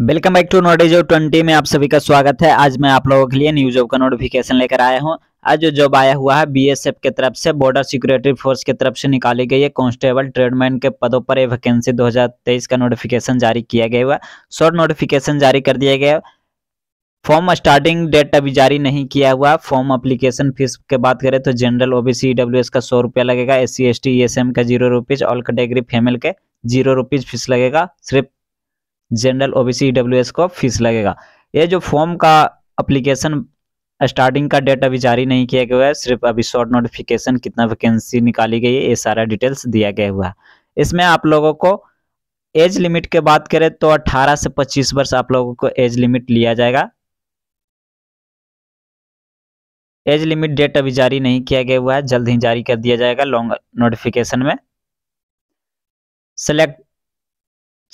welcome back to नोटिज job twenty में आप सभी का स्वागत है आज मैं आप लोगों के लिए न्यूज का नोटिफिकेशन लेकर आया हूँ आज जो जॉब आया हुआ है बीएसएफ के तरफ से बॉर्डर सिक्योरिटी फोर्स की तरफ से निकाली गई है कांस्टेबल ट्रेडमैन के पदों पर ये वैकेंसी 2023 का नोटिफिकेशन जारी किया गया हुआ शॉर्ट नोटिफिकेशन जारी कर दिया गया फॉर्म स्टार्टिंग डेट अभी जारी नहीं किया हुआ फॉर्म अप्लीकेशन फीस के बात करें तो जनरल ओबीसी ईडब्ल्यूएस का सौ रुपया लगेगा S C S T E S M का zero rupees all category female के जीरो रुपीज फीस लगेगा सिर्फ जनरल ओ बी को फीस लगेगा ये जो फॉर्म का अप्लीकेशन स्टार्टिंग का डेट अभी जारी नहीं किया गया है सिर्फ अभी शॉर्ट नोटिफिकेशन कितना वैकेंसी निकाली गई है ये सारा डिटेल्स दिया गया हुआ है इसमें आप लोगों को एज लिमिट के बात करें तो 18 से 25 वर्ष आप लोगों को एज लिमिट लिया जाएगा एज लिमिट डेट अभी जारी नहीं किया गया हुआ है जल्द ही जारी कर दिया जाएगा लॉन्ग नोटिफिकेशन में सेलेक्ट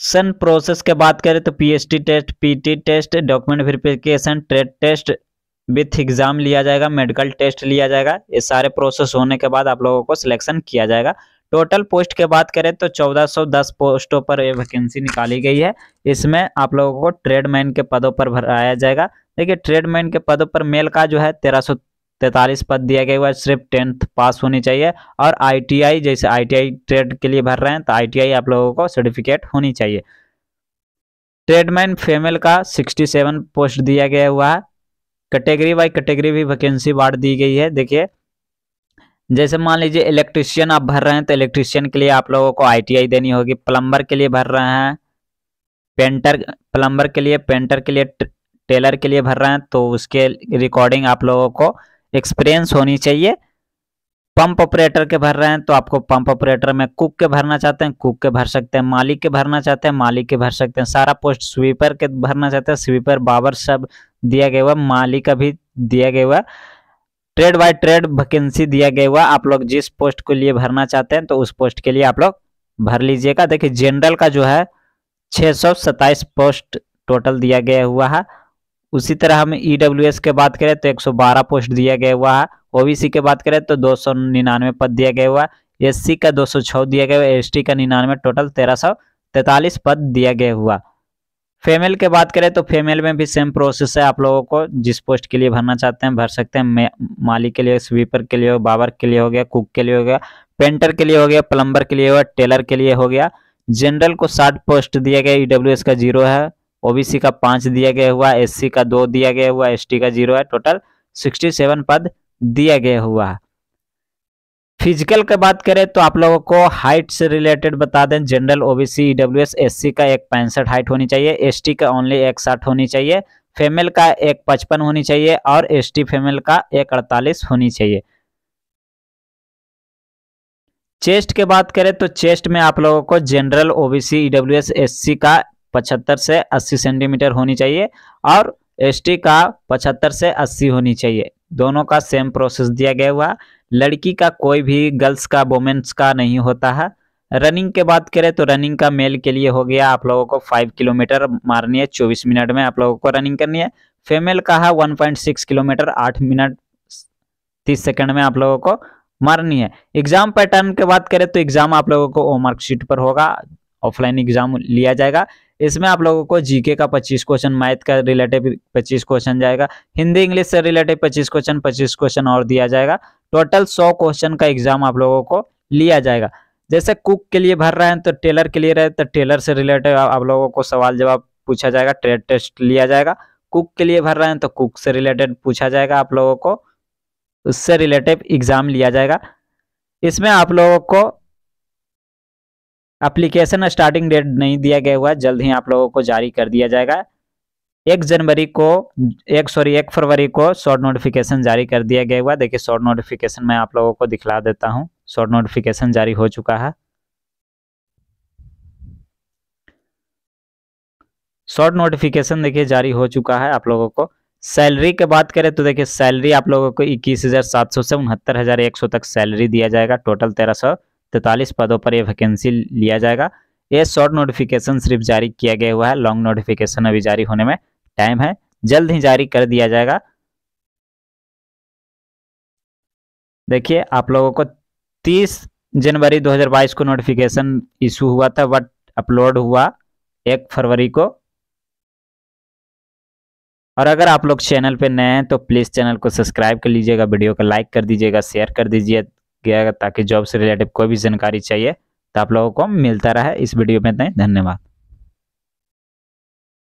सन प्रोसेस के बात करें तो PST test PT test document verification trade test with exam लिया जाएगा मेडिकल टेस्ट लिया जाएगा ये सारे प्रोसेस होने के बाद आप लोगों को सिलेक्शन किया जाएगा टोटल पोस्ट के बात करें तो 1410 पोस्टों पर ये वैकेंसी निकाली गई है इसमें आप लोगों को ट्रेडमैन के पदों पर भराया जाएगा देखिए ट्रेडमैन के पदों पर मेल का जो है तेरह तैतालीस पद दिया गया हुआ सिर्फ टेंथ पास होनी चाहिए और आईटीआई जैसे आईटीआई ट्रेड के लिए भर रहे हैं तो आईटीआई आप लोगों को सर्टिफिकेट होनी चाहिए ट्रेडमैन फेमेल का 67 पोस्ट दिया गया हुआ है कैटेगरी बाई कैटेगरी भी वैकेंसी बाढ़ दी गई है देखिए जैसे मान लीजिए इलेक्ट्रिशियन आप भर रहे हैं तो इलेक्ट्रिशियन के लिए आप लोगों को आई देनी होगी प्लम्बर के लिए भर रहे हैं पेंटर प्लम्बर के लिए पेंटर के लिए टेलर के लिए भर रहे हैं तो उसके रिकॉर्डिंग आप लोगों को एक्सपीरियंस होनी चाहिए पंप ऑपरेटर के भर रहे हैं तो आपको पंप ऑपरेटर में कुक के भरना चाहते हैं कुक के भर सकते हैं मालिक के भरना चाहते हैं मालिक के भर सकते हैं सारा पोस्ट स्वीपर के भरना चाहते हैं स्वीपर बाबर सब दिया गया हुआ मालिक का भी दिया गया हुआ ट्रेड बाय ट्रेड वैकेंसी दिया गया हुआ आप लोग जिस पोस्ट के लिए भरना चाहते हैं तो उस पोस्ट के लिए आप लोग भर लीजिएगा देखिए जनरल का जो है छः पोस्ट टोटल दिया गया हुआ है उसी तरह हम ई डब्ल्यू एस के बात करें तो 112 पोस्ट दिया गया हुआ है ओबीसी के बात करें तो दो सौ निन्यानवे पद दिया गया हुआ है एस का दो सौ दिया गया हुआ टी का निन्यानवे टोटल तेरह सौ तैतालीस पद दिया गया हुआ फीमेल के बात करें तो फीमेल में भी सेम प्रोसेस है आप लोगों को जिस पोस्ट के लिए भरना चाहते हैं भर सकते हैं माली के लिए स्वीपर के लिए बाबर के लिए हो गया कुक के लिए हो गया पेंटर के लिए हो गया प्लम्बर के लिए हो गया टेलर के लिए हो गया जनरल को साठ पोस्ट दिया गया ई e का जीरो है ओबीसी का पांच दिया गया हुआ एससी का दो दिया गया हुआ एस का जीरो है टोटल सिक्सटी सेवन पद दिया गया हुआ फिजिकल की बात करें तो आप लोगों को हाइट से रिलेटेड बता दें जनरल ओबीसी ईडब्ल्यू एस का एक पैंसठ हाइट होनी चाहिए एसटी का ओनली एक साठ होनी चाहिए फीमेल का एक पचपन होनी चाहिए और एसटी फीमेल का एक अड़तालीस होनी चाहिए चेस्ट के बात करें तो चेस्ट में आप लोगों को जनरल ओबीसी ईडब्ल्यूएस एससी का पचहत्तर से अस्सी सेंटीमीटर होनी चाहिए और एस का पचहत्तर से अस्सी होनी चाहिए दोनों का सेम प्रोसेस दिया गया हुआ लड़की का कोई भी गर्ल्स का वोमेंस का नहीं होता है रनिंग के बात करें तो रनिंग का मेल के लिए हो गया आप लोगों को फाइव किलोमीटर मारनी है चौबीस मिनट में आप लोगों को रनिंग करनी है फीमेल का है वन पॉइंट सिक्स किलोमीटर आठ मिनट तीस सेकंड में आप लोगों को मारनी है एग्जाम पैटर्न के बात करें तो एग्जाम आप लोगों को ओ मार्कशीट पर होगा ऑफलाइन एग्जाम लिया जाएगा इसमें आप लोगों को जीके का पच्चीस क्वेश्चन मैथ का रिलेटेड पच्चीस क्वेश्चन जाएगा हिंदी इंग्लिश से रिलेटेड पच्चीस क्वेश्चन पच्चीस क्वेश्चन और दिया जाएगा टोटल सौ क्वेश्चन का एग्जाम आप लोगों को लिया जाएगा जैसे कुक के लिए भर रहे हैं तो टेलर के लिए रहे तो टेलर से रिलेटेड आप लोगों को सवाल जवाब पूछा जाएगा ट्रेड टेस्ट लिया जाएगा कुक के लिए भर रहे हैं तो कुक से रिलेटेड पूछा जाएगा आप लोगों को उससे रिलेटेड एग्जाम लिया जाएगा इसमें आप लोगों को अप्लीकेशन स्टार्टिंग डेट नहीं दिया गया हुआ जल्द ही आप लोगों को जारी कर दिया जाएगा एक जनवरी को एक सॉरी एक फरवरी को शॉर्ट नोटिफिकेशन जारी कर दिया गया हुआ देखिए शॉर्ट नोटिफिकेशन मैं आप लोगों को दिखला देता हूँ शॉर्ट नोटिफिकेशन जारी हो चुका है शॉर्ट नोटिफिकेशन देखिए जारी हो चुका है आप लोगों को सैलरी के बात करें तो देखिए सैलरी आप लोगों को इक्कीस हजार सात सौ से उनहत्तर हजार एक सौ तक सैलरी दिया जाएगा टोटल तेरह सौ तैतालीस पदों पर यह वैकेंसी लिया जाएगा ये शॉर्ट नोटिफिकेशन सिर्फ जारी किया गया हुआ है लॉन्ग नोटिफिकेशन अभी जारी होने में टाइम है जल्द ही जारी कर दिया जाएगा देखिए आप लोगों को 30 जनवरी 2022 को नोटिफिकेशन इशू हुआ था बट अपलोड हुआ एक फरवरी को और अगर आप लोग चैनल पे नए हैं तो प्लीज़ चैनल को सब्सक्राइब कर लीजिएगा वीडियो को लाइक कर दीजिएगा शेयर कर दीजिए गया ताकि जॉब से रिलेटेड कोई भी जानकारी चाहिए तो आप लोगों को मिलता रहे इस वीडियो में इतना धन्यवाद